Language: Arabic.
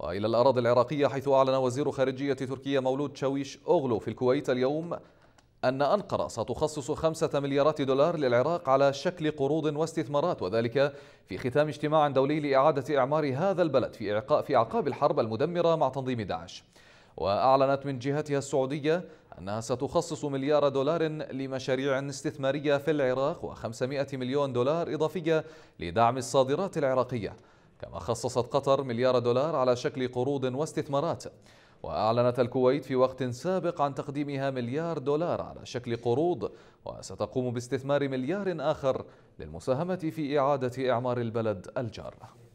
وإلى الأراضي العراقية حيث أعلن وزير خارجية تركيا مولود شاويش أوغلو في الكويت اليوم أن أنقرة ستخصص خمسة مليارات دولار للعراق على شكل قروض واستثمارات وذلك في ختام اجتماع دولي لإعادة إعمار هذا البلد في, في أعقاب الحرب المدمرة مع تنظيم داعش وأعلنت من جهتها السعودية أنها ستخصص مليار دولار لمشاريع استثمارية في العراق و500 مليون دولار إضافية لدعم الصادرات العراقية كما خصصت قطر مليار دولار على شكل قروض واستثمارات وأعلنت الكويت في وقت سابق عن تقديمها مليار دولار على شكل قروض وستقوم باستثمار مليار آخر للمساهمة في إعادة إعمار البلد الجارة